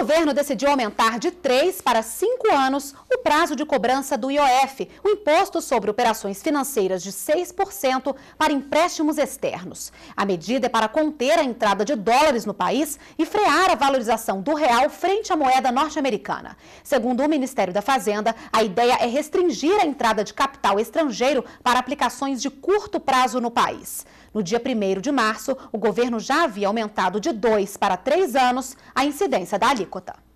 O governo decidiu aumentar de 3 para 5 anos o prazo de cobrança do IOF, o imposto sobre operações financeiras de 6% para empréstimos externos. A medida é para conter a entrada de dólares no país e frear a valorização do real frente à moeda norte-americana. Segundo o Ministério da Fazenda, a ideia é restringir a entrada de capital estrangeiro para aplicações de curto prazo no país. No dia 1 de março, o governo já havia aumentado de dois para três anos a incidência da alíquota.